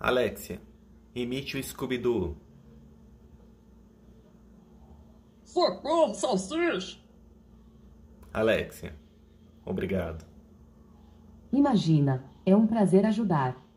Alexia, imite o Scooby-Doo. Socorro, salsicha! Alexia, obrigado. Imagina, é um prazer ajudar.